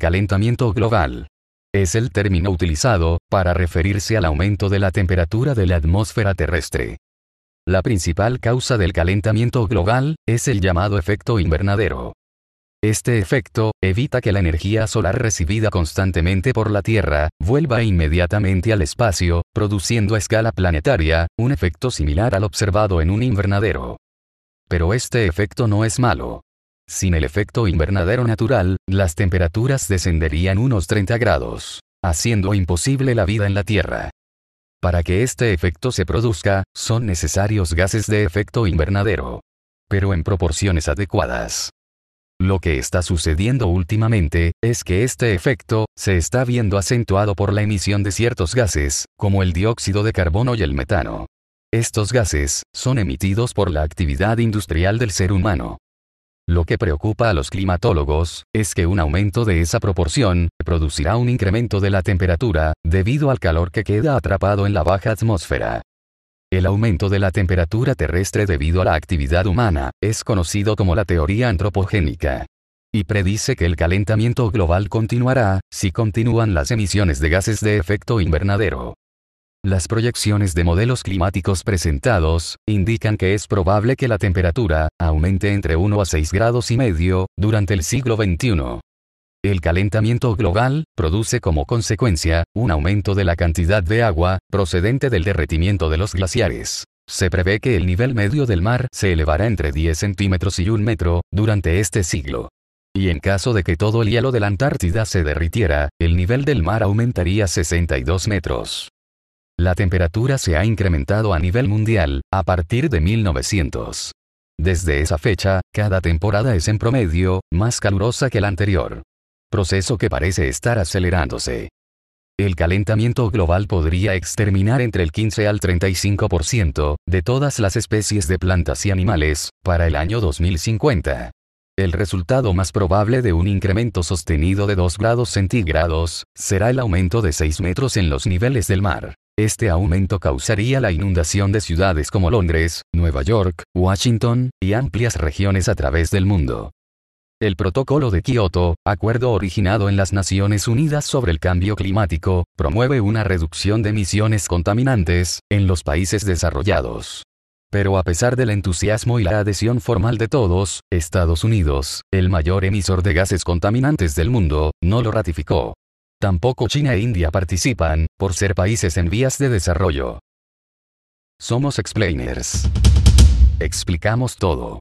Calentamiento global. Es el término utilizado para referirse al aumento de la temperatura de la atmósfera terrestre. La principal causa del calentamiento global es el llamado efecto invernadero. Este efecto evita que la energía solar recibida constantemente por la Tierra vuelva inmediatamente al espacio, produciendo a escala planetaria un efecto similar al observado en un invernadero. Pero este efecto no es malo. Sin el efecto invernadero natural, las temperaturas descenderían unos 30 grados, haciendo imposible la vida en la Tierra. Para que este efecto se produzca, son necesarios gases de efecto invernadero, pero en proporciones adecuadas. Lo que está sucediendo últimamente, es que este efecto, se está viendo acentuado por la emisión de ciertos gases, como el dióxido de carbono y el metano. Estos gases, son emitidos por la actividad industrial del ser humano, lo que preocupa a los climatólogos, es que un aumento de esa proporción, producirá un incremento de la temperatura, debido al calor que queda atrapado en la baja atmósfera. El aumento de la temperatura terrestre debido a la actividad humana, es conocido como la teoría antropogénica. Y predice que el calentamiento global continuará, si continúan las emisiones de gases de efecto invernadero. Las proyecciones de modelos climáticos presentados, indican que es probable que la temperatura, aumente entre 1 a 6 grados y medio, durante el siglo XXI. El calentamiento global, produce como consecuencia, un aumento de la cantidad de agua, procedente del derretimiento de los glaciares. Se prevé que el nivel medio del mar se elevará entre 10 centímetros y 1 metro, durante este siglo. Y en caso de que todo el hielo de la Antártida se derritiera, el nivel del mar aumentaría 62 metros. La temperatura se ha incrementado a nivel mundial, a partir de 1900. Desde esa fecha, cada temporada es en promedio, más calurosa que la anterior. Proceso que parece estar acelerándose. El calentamiento global podría exterminar entre el 15 al 35% de todas las especies de plantas y animales, para el año 2050. El resultado más probable de un incremento sostenido de 2 grados centígrados será el aumento de 6 metros en los niveles del mar. Este aumento causaría la inundación de ciudades como Londres, Nueva York, Washington, y amplias regiones a través del mundo. El Protocolo de Kioto, acuerdo originado en las Naciones Unidas sobre el Cambio Climático, promueve una reducción de emisiones contaminantes en los países desarrollados. Pero a pesar del entusiasmo y la adhesión formal de todos, Estados Unidos, el mayor emisor de gases contaminantes del mundo, no lo ratificó. Tampoco China e India participan, por ser países en vías de desarrollo. Somos explainers. Explicamos todo.